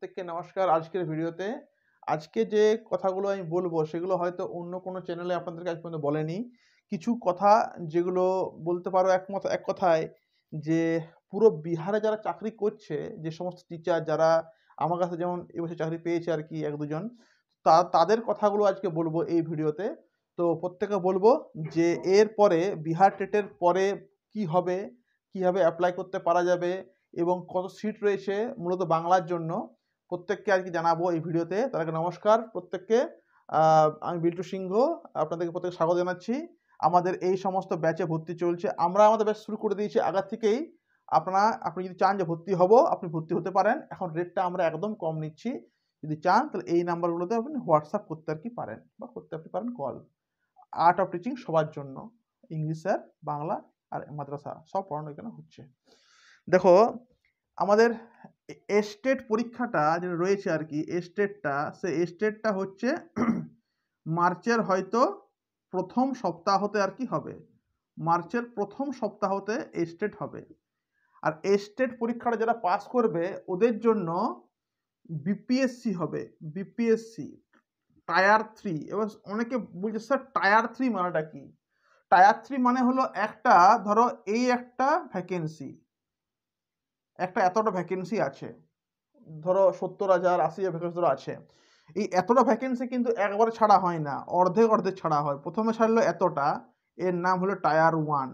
প্রত্যেককে নমস্কার আজকের ভিডিওতে আজকে যে কথাগুলো আমি বলবো সেগুলো হয়তো অন্য কোনো চ্যানেলে আপনাদেরকে আজ পর্যন্ত বলেনি কিছু কথা যেগুলো বলতে পারো একমত এক কথায় যে পুরো বিহারে যারা চাকরি করছে যে সমস্ত টিচার যারা আমার কাছে যেমন এবছর চাকরি পেয়েছে আর কি এক দুজন তা তাদের কথাগুলো আজকে বলবো এই ভিডিওতে তো প্রত্যেকে বলবো যে এর পরে বিহার টেটের পরে কি হবে কীভাবে অ্যাপ্লাই করতে পারা যাবে এবং কত সিট রয়েছে মূলত বাংলার জন্য প্রত্যেককে আর কি জানাবো এই ভিডিওতে তাদেরকে নমস্কার প্রত্যেককে আমি বিল্টু সিংহ আপনাদেরকে প্রত্যেকে স্বাগত জানাচ্ছি আমাদের এই সমস্ত ব্যাচে ভর্তি চলছে আমরা আমাদের ব্যাচ শুরু করে দিয়েছি আগার থেকেই আপনারা আপনি যদি চান যে ভর্তি হব আপনি ভর্তি হতে পারেন এখন রেটটা আমরা একদম কম নিচ্ছি যদি চান তাহলে এই নাম্বারগুলোতে আপনি হোয়াটসঅ্যাপ করতে আর কি পারেন বা করতে আপনি পারেন কল আর্ট অফ টিচিং সবার জন্য ইংলিশ স্যার বাংলা আর মাদ্রাসা সব পড়ানো এখানে হচ্ছে দেখো আমাদের এস্টেট পরীক্ষাটা যেটা রয়েছে আর কি এস্টেটটা সে এস্টেটটা হচ্ছে মার্চের হয়তো প্রথম সপ্তাহতে আর কি হবে মার্চের প্রথম সপ্তাহতে এস্টেট হবে আর এস্টেট পরীক্ষাটা যারা পাস করবে ওদের জন্য বিপিএসসি হবে বিপিএসসি টায়ার থ্রি এবার অনেকে বলছে স্যার টায়ার থ্রি মানেটা কি টায়ার থ্রি মানে হলো একটা ধরো এই একটা ভ্যাকেন্সি একটা এতটা ভ্যাকেন্সি আছে ধরো সত্তর হাজার আশি হাজার ভ্যাকেন্সি ধরো আছে এই এতটা ভ্যাকেন্সি কিন্তু একবারে ছাড়া হয় না অর্ধেক অর্ধেক ছাড়া হয় প্রথমে ছাড়লো এতটা এর নাম হলো টায়ার ওয়ান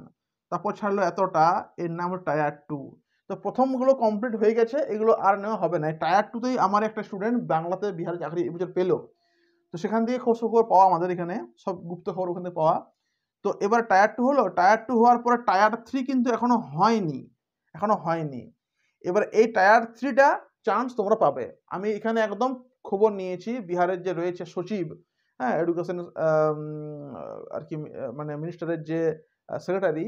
তারপর ছাড়লো এতটা এর নাম হলো টায়ার টু তো প্রথমগুলো কমপ্লিট হয়ে গেছে এগুলো আর নেওয়া হবে না টায়ার টুতেই আমার একটা স্টুডেন্ট বাংলাতে বিহারে চাকরি এবছর পেলো তো সেখান থেকে খোঁজ খবর পাওয়া আমাদের এখানে সব গুপ্ত খবর ওখানে পাওয়া তো এবার টায়ার টু হলো টায়ার টু হওয়ার পরে টায়ার থ্রি কিন্তু এখনও হয়নি এখনও হয়নি এবার এই টায়ার থ্রিটা চান্স তোমরা পাবে আমি এখানে একদম খবর নিয়েছি বিহারের যে রয়েছে সচিব হ্যাঁ এডুকেশন আর কি মানে মিনিস্টারের যে সেক্রেটারি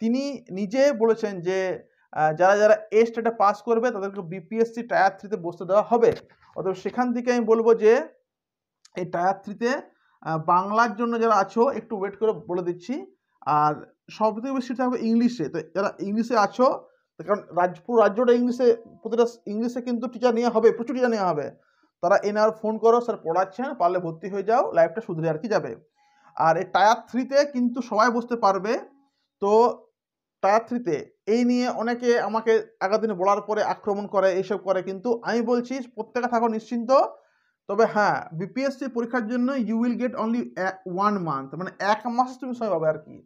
তিনি নিজে বলেছেন যে যারা যারা এ স্টেটে পাস করবে তাদেরকে বিপিএসসি টায়ার থ্রিতে বসতে দেওয়া হবে অথবা সেখান থেকে আমি বলবো যে এই টায়ার থ্রিতে বাংলার জন্য যারা আছো একটু ওয়েট করে বলে দিচ্ছি আর সব থেকে বেশি থাকবে ইংলিশে তো যারা ইংলিশে আছো কারণ রাজ্য পুরো রাজ্যটা ইংলিশে প্রতিটা ইংলিশে কিন্তু টিচার নেওয়া হবে প্রচুর টিচার নেওয়া হবে তারা এনার ফোন করো স্যার পড়াচ্ছেন পারলে ভর্তি হয়ে যাও লাইফটা শুধরে আর কি যাবে আর এই টায়ার থ্রিতে কিন্তু সবাই বসতে পারবে তো টায়ার থ্রিতে এই নিয়ে অনেকে আমাকে আগের দিনে বলার পরে আক্রমণ করে এইসব করে কিন্তু আমি বলছি প্রত্যেকে থাকো নিশ্চিন্ত তবে হ্যাঁ বিপিএসসি পরীক্ষার জন্য you will get only one month মানে এক মাস তুমি সময় পাবে আর কি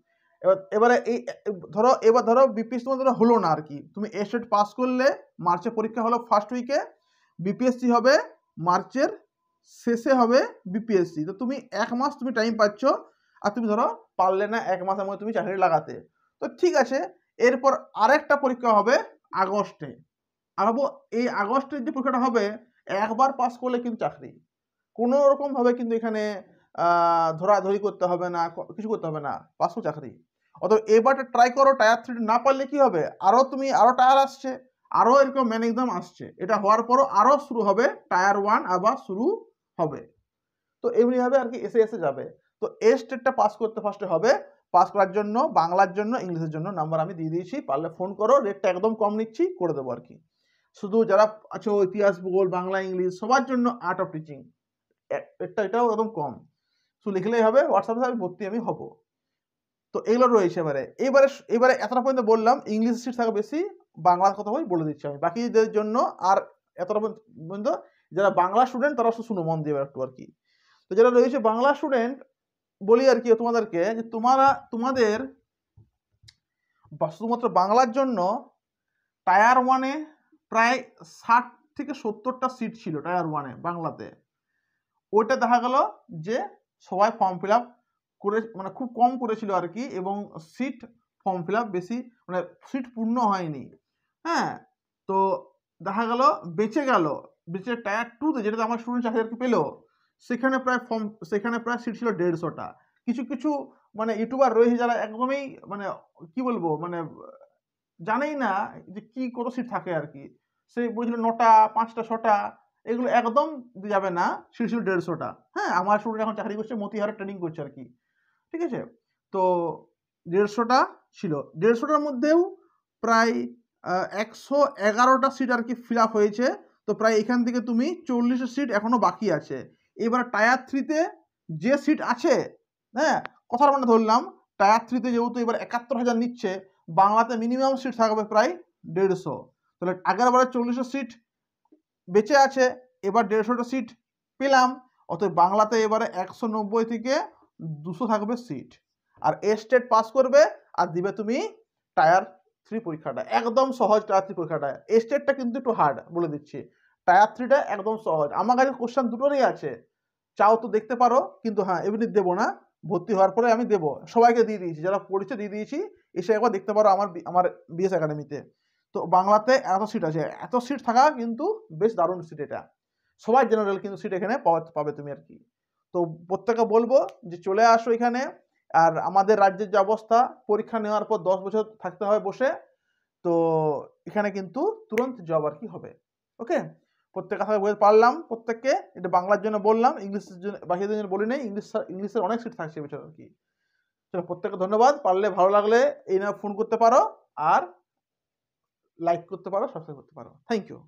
এবার এবারে এই ধরো এবার ধরো বিপিএস তোমার ধরো হলো না আর কি তুমি এসেট পাস করলে মার্চে পরীক্ষা হলো ফার্স্ট উইকে বিপিএসসি হবে মার্চের শেষে হবে বিপিএসসি তো তুমি এক মাস তুমি টাইম পাচ্ছ আর তুমি ধরো পারলে না এক মাসের মধ্যে তুমি চাকরি লাগাতে তো ঠিক আছে এরপর আরেকটা পরীক্ষা হবে আগস্টে আর এই আগস্টের যে পরীক্ষাটা হবে একবার পাস করলে কিন্তু চাকরি কোনো রকমভাবে কিন্তু এখানে ধরাধরি করতে হবে না কিছু করতে হবে না পাসও চাকরি অত এবারটা ট্রাই করো টায়ার থ্রি না পারলে কি হবে আরও তুমি আরও টায়ার আসছে আরও এরকম ম্যান এক্সাম আসছে এটা হওয়ার পরও আরও শুরু হবে টায়ার ওয়ান আবার শুরু হবে তো এমনিভাবে আর কি এসে এসে যাবে তো এ স্টেটটা পাস করতে ফার্স্টে হবে পাস করার জন্য বাংলার জন্য ইংলিশের জন্য নাম্বার আমি দিয়ে দিয়েছি পারলে ফোন করো রেটটা একদম কম নিচ্ছি করে দেবো আর কি শুধু যারা আছো ইতিহাস ভূগোল বাংলা ইংলিশ সবার জন্য আর্ট অফ টিচিং রেটটা এটাও একদম কম শুধু লিখলেই হবে হোয়াটসঅ্যাপে আমি ভর্তি আমি হবো তো এগুলো রয়েছে এবারে এবারে এবারে এতটা পর্যন্ত বললাম ইংলিশ সিট থাকা বেশি বাংলার কথা বই বলে দিচ্ছি আমি বাকিদের জন্য আর এতটা পর্যন্ত যারা বাংলা স্টুডেন্ট তারা শুনো মন দিয়ে একটু আর কি তো যারা রয়েছে বাংলা স্টুডেন্ট বলি আর কি তোমাদেরকে যে তোমারা তোমাদের শুধুমাত্র বাংলার জন্য টায়ার ওয়ানে প্রায় ষাট থেকে সত্তরটা সিট ছিল টায়ার ওয়ানে বাংলাতে ওইটা দেখা গেল যে সবাই ফর্ম ফিল আপ করে মানে খুব কম করেছিল আর কি এবং সিট ফর্ম ফিল বেশি মানে সিট পূর্ণ হয়নি হ্যাঁ তো দেখা গেল বেঁচে গেল বেঁচে টায়ার টুতে যেটাতে আমার স্টুডেন্ট চাকরি আর কি পেলো সেখানে প্রায় ফর্ম সেখানে প্রায় সিট ছিল দেড়শোটা কিছু কিছু মানে ইউটিউবার রয়েছে যারা একদমই মানে কি বলবো মানে জানেই না যে কি কত সিট থাকে আর কি সে বলছিল নটা পাঁচটা ছটা এগুলো একদম যাবে না সিট ছিল দেড়শোটা হ্যাঁ আমার স্টুডেন্ট এখন চাকরি করছে মতিহারে ট্রেনিং করছে আর কি ঠিক আছে তো দেড়শোটা ছিল দেড়শোটার মধ্যেও প্রায় একশো এগারোটা সিট আর কি ফিল আপ হয়েছে তো প্রায় এখান থেকে তুমি চল্লিশ সিট এখনও বাকি আছে এবার টায়ার থ্রিতে যে সিট আছে হ্যাঁ কথার মানে ধরলাম টায়ার থ্রিতে যেহেতু এবার একাত্তর হাজার নিচ্ছে বাংলাতে মিনিমাম সিট থাকবে প্রায় দেড়শো তাহলে আগের বারে চল্লিশশো সিট বেঁচে আছে এবার দেড়শোটা সিট পেলাম অতএব বাংলাতে এবারে একশো নব্বই থেকে দুশো থাকবে সিট আর এ স্টেট পাস করবে আর দিবে তুমি টায়ার থ্রি পরীক্ষাটা একদম সহজ টায়ার থ্রি পরীক্ষাটা এ স্টেটটা কিন্তু একটু হার্ড বলে দিচ্ছি টায়ার থ্রিটা একদম সহজ আমার কাছে কোশ্চেন দুটোরই আছে চাও তো দেখতে পারো কিন্তু হ্যাঁ এমনি দেবো না ভর্তি হওয়ার পরে আমি দেবো সবাইকে দিয়ে দিয়েছি যারা পড়েছে দিয়ে দিয়েছি এসে একবার দেখতে পারো আমার আমার বিএস একাডেমিতে তো বাংলাতে এত সিট আছে এত সিট থাকা কিন্তু বেশ দারুণ সিট এটা সবাই জেনারেল কিন্তু সিট এখানে পাওয়া পাবে তুমি আর কি তো প্রত্যেকে বলবো যে চলে আসো এখানে আর আমাদের রাজ্যের যে অবস্থা পরীক্ষা নেওয়ার পর দশ বছর থাকতে হয় বসে তো এখানে কিন্তু তুরন্ত জব আর কি হবে ওকে প্রত্যেক কথা বলতে পারলাম প্রত্যেককে এটা বাংলার জন্য বললাম ইংলিশের জন্য বাকিদের জন্য বলি নাই ইংলিশ ইংলিশের অনেক সিট থাকছে এবছর আর কি চলো প্রত্যেককে ধন্যবাদ পারলে ভালো লাগলে এই নামে ফোন করতে পারো আর লাইক করতে পারো সাবস্ক্রাইব করতে পারো থ্যাংক ইউ